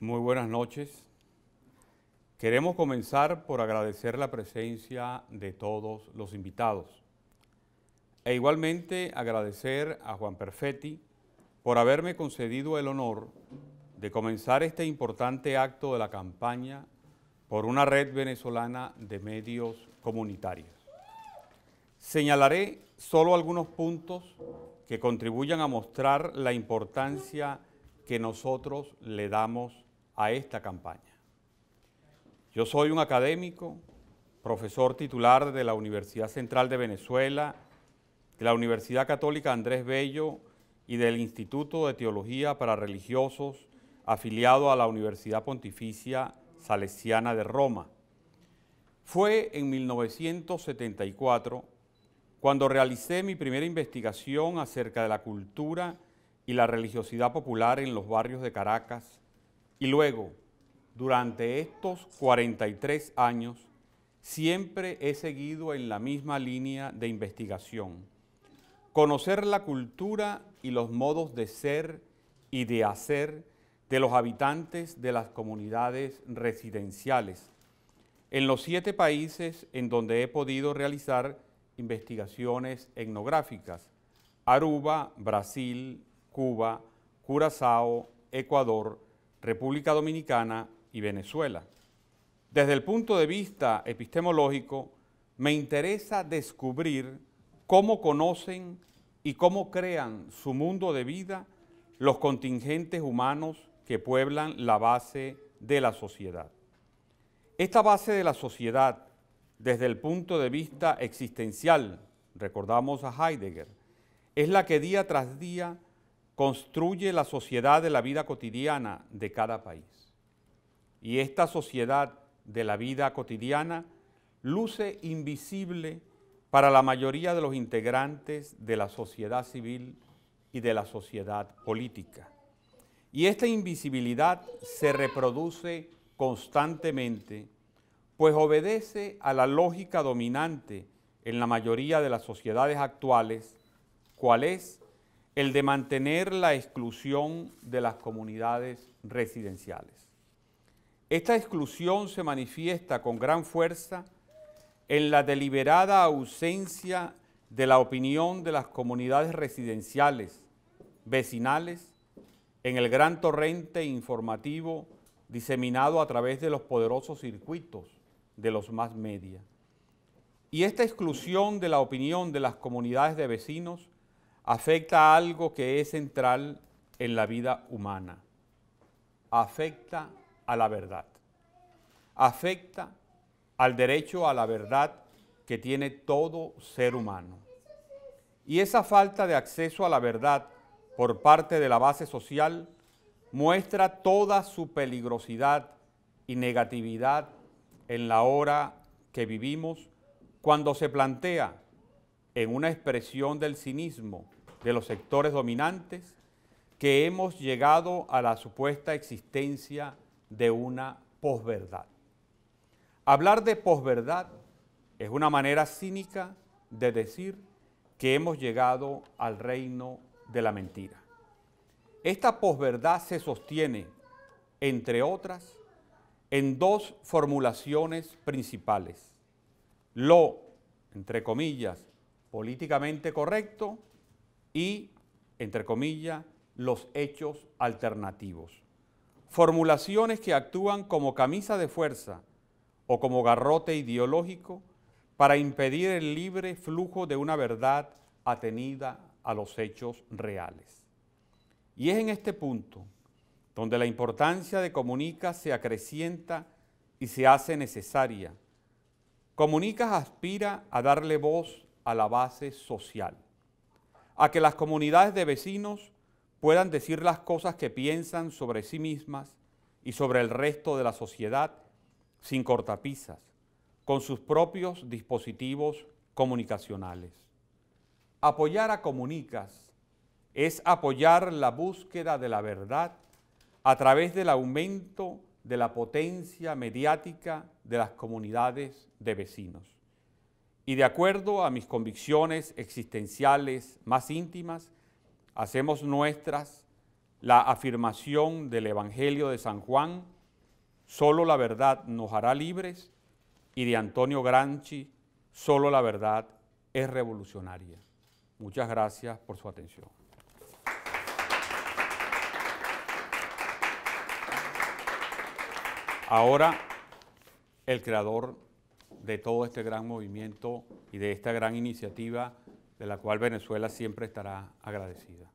Muy buenas noches. Queremos comenzar por agradecer la presencia de todos los invitados. E igualmente agradecer a Juan Perfetti por haberme concedido el honor de comenzar este importante acto de la campaña por una red venezolana de medios comunitarios. Señalaré solo algunos puntos que contribuyan a mostrar la importancia que nosotros le damos a esta campaña. Yo soy un académico, profesor titular de la Universidad Central de Venezuela, de la Universidad Católica Andrés Bello y del Instituto de Teología para Religiosos afiliado a la Universidad Pontificia Salesiana de Roma. Fue en 1974 cuando realicé mi primera investigación acerca de la cultura y la religiosidad popular en los barrios de Caracas, y luego, durante estos 43 años, siempre he seguido en la misma línea de investigación. Conocer la cultura y los modos de ser y de hacer de los habitantes de las comunidades residenciales en los siete países en donde he podido realizar investigaciones etnográficas. Aruba, Brasil, Cuba, Curazao, Ecuador, República Dominicana y Venezuela. Desde el punto de vista epistemológico, me interesa descubrir cómo conocen y cómo crean su mundo de vida los contingentes humanos que pueblan la base de la sociedad. Esta base de la sociedad, desde el punto de vista existencial, recordamos a Heidegger, es la que día tras día construye la sociedad de la vida cotidiana de cada país. Y esta sociedad de la vida cotidiana luce invisible para la mayoría de los integrantes de la sociedad civil y de la sociedad política. Y esta invisibilidad se reproduce constantemente, pues obedece a la lógica dominante en la mayoría de las sociedades actuales, cuál es el de mantener la exclusión de las comunidades residenciales. Esta exclusión se manifiesta con gran fuerza en la deliberada ausencia de la opinión de las comunidades residenciales, vecinales, en el gran torrente informativo diseminado a través de los poderosos circuitos de los más media. Y esta exclusión de la opinión de las comunidades de vecinos afecta a algo que es central en la vida humana. Afecta a la verdad. Afecta al derecho a la verdad que tiene todo ser humano. Y esa falta de acceso a la verdad por parte de la base social muestra toda su peligrosidad y negatividad en la hora que vivimos cuando se plantea en una expresión del cinismo de los sectores dominantes que hemos llegado a la supuesta existencia de una posverdad. Hablar de posverdad es una manera cínica de decir que hemos llegado al reino de la mentira. Esta posverdad se sostiene, entre otras, en dos formulaciones principales. Lo, entre comillas, políticamente correcto y, entre comillas, los hechos alternativos. Formulaciones que actúan como camisa de fuerza o como garrote ideológico para impedir el libre flujo de una verdad atenida a los hechos reales. Y es en este punto donde la importancia de Comunica se acrecienta y se hace necesaria. Comunicas aspira a darle voz a la base social a que las comunidades de vecinos puedan decir las cosas que piensan sobre sí mismas y sobre el resto de la sociedad sin cortapisas, con sus propios dispositivos comunicacionales. Apoyar a Comunicas es apoyar la búsqueda de la verdad a través del aumento de la potencia mediática de las comunidades de vecinos y de acuerdo a mis convicciones existenciales más íntimas, hacemos nuestras la afirmación del Evangelio de San Juan, solo la verdad nos hará libres, y de Antonio Granchi, solo la verdad es revolucionaria. Muchas gracias por su atención. Ahora, el creador de todo este gran movimiento y de esta gran iniciativa de la cual Venezuela siempre estará agradecida.